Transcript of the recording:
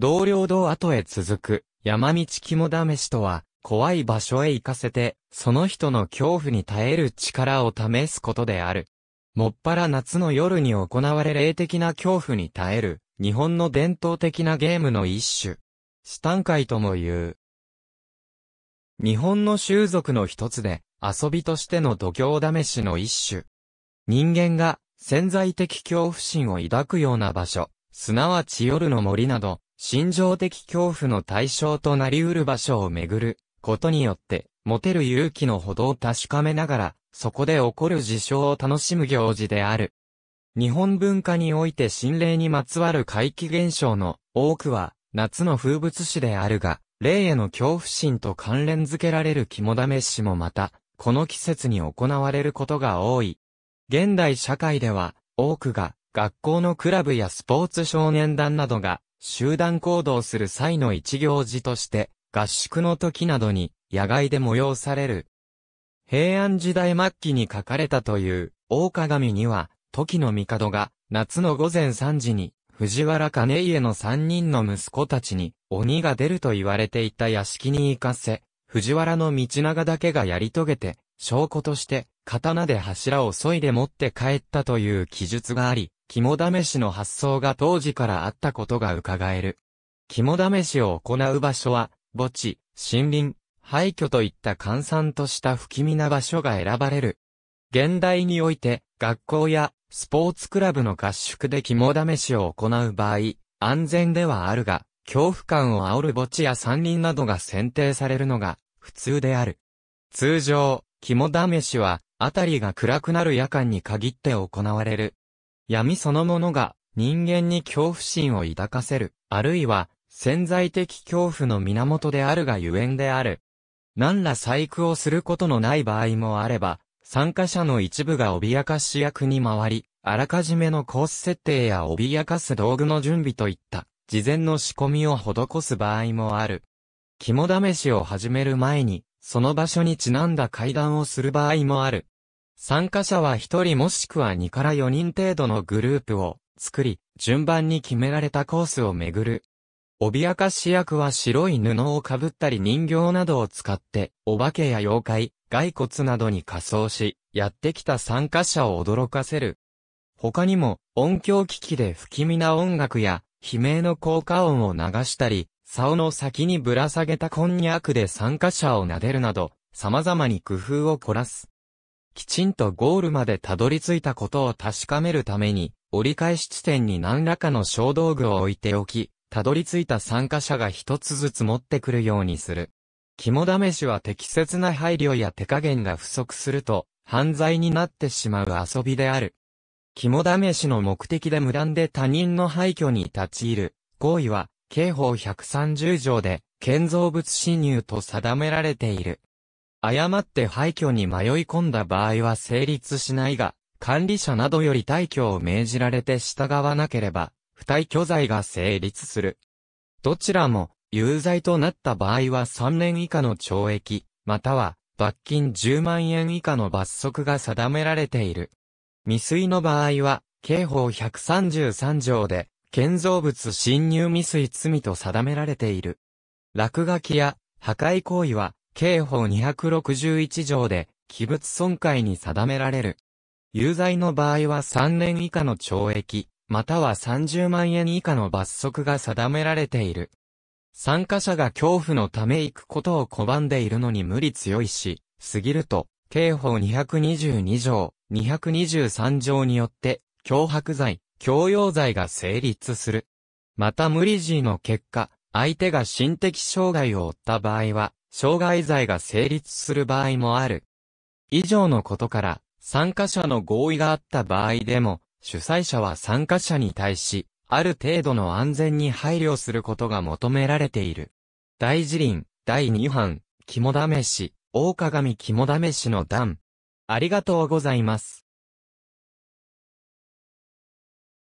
同僚堂後へ続く、山道肝試しとは、怖い場所へ行かせて、その人の恐怖に耐える力を試すことである。もっぱら夏の夜に行われ霊的な恐怖に耐える、日本の伝統的なゲームの一種。シタン会とも言う。日本の習俗の一つで、遊びとしての度胸試しの一種。人間が潜在的恐怖心を抱くような場所、すなわち夜の森など、心情的恐怖の対象となり得る場所を巡ることによって、持てる勇気のほどを確かめながら、そこで起こる事象を楽しむ行事である。日本文化において心霊にまつわる怪奇現象の多くは、夏の風物詩であるが、霊への恐怖心と関連づけられる肝試しもまた、この季節に行われることが多い。現代社会では、多くが、学校のクラブやスポーツ少年団などが、集団行動する際の一行事として、合宿の時などに野外で催される。平安時代末期に書かれたという大鏡には、時の帝が夏の午前3時に藤原兼家の3人の息子たちに鬼が出ると言われていた屋敷に行かせ、藤原の道長だけがやり遂げて、証拠として刀で柱を削いで持って帰ったという記述があり、肝試しの発想が当時からあったことが伺える。肝試しを行う場所は、墓地、森林、廃墟といった閑散とした不気味な場所が選ばれる。現代において、学校やスポーツクラブの合宿で肝試しを行う場合、安全ではあるが、恐怖感を煽る墓地や山林などが選定されるのが普通である。通常、肝試しは、あたりが暗くなる夜間に限って行われる闇そのものが人間に恐怖心を抱かせる、あるいは潜在的恐怖の源であるがゆえんである。何ら細工をすることのない場合もあれば、参加者の一部が脅かし役に回り、あらかじめのコース設定や脅かす道具の準備といった、事前の仕込みを施す場合もある。肝試しを始める前に、その場所にちなんだ階段をする場合もある。参加者は1人もしくは2から4人程度のグループを作り、順番に決められたコースを巡る。脅かし役は白い布をかぶったり人形などを使って、お化けや妖怪、骸骨などに仮装し、やってきた参加者を驚かせる。他にも、音響機器で不気味な音楽や、悲鳴の効果音を流したり、竿の先にぶら下げたこんにゃくで参加者を撫でるなど、様々に工夫を凝らす。きちんとゴールまでたどり着いたことを確かめるために、折り返し地点に何らかの小道具を置いておき、たどり着いた参加者が一つずつ持ってくるようにする。肝試しは適切な配慮や手加減が不足すると、犯罪になってしまう遊びである。肝試しの目的で無断で他人の廃墟に立ち入る、行為は、刑法130条で、建造物侵入と定められている。誤って廃墟に迷い込んだ場合は成立しないが、管理者などより退去を命じられて従わなければ、不退去罪が成立する。どちらも、有罪となった場合は3年以下の懲役、または、罰金10万円以下の罰則が定められている。未遂の場合は、刑法133条で、建造物侵入未遂罪と定められている。落書きや破壊行為は、刑法261条で、器物損壊に定められる。有罪の場合は3年以下の懲役、または30万円以下の罰則が定められている。参加者が恐怖のため行くことを拒んでいるのに無理強いし、過ぎると、刑法222条、223条によって、脅迫罪、強要罪が成立する。また無理時の結果、相手が心的障害を負った場合は、傷害罪が成立する場合もある。以上のことから、参加者の合意があった場合でも、主催者は参加者に対し、ある程度の安全に配慮することが求められている。大辞林、第2版、肝試し、大鏡肝試しの段。ありがとうございます。